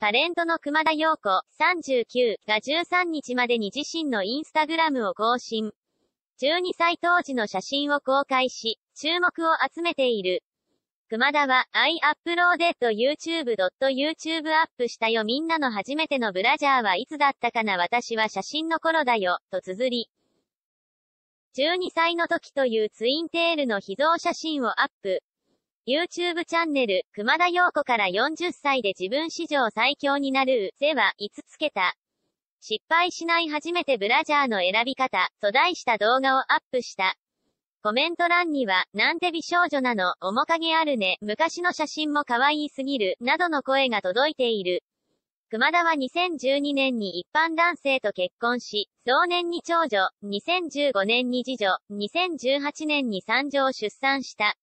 タレントの熊田陽子、39が13日までに自身のインスタグラムを更新。12歳当時の写真を公開し、注目を集めている。熊田は、I uploaded YouTube.YouTube アップしたよみんなの初めてのブラジャーはいつだったかな私は写真の頃だよ、と綴り。12歳の時というツインテールの秘蔵写真をアップ。YouTube チャンネル、熊田陽子から40歳で自分史上最強になる、せは、5つけた。失敗しない初めてブラジャーの選び方、と題した動画をアップした。コメント欄には、なんて美少女なの、面影あるね、昔の写真も可愛いすぎる、などの声が届いている。熊田は2012年に一般男性と結婚し、同年に長女、2015年に次女、2018年に三女を出産した。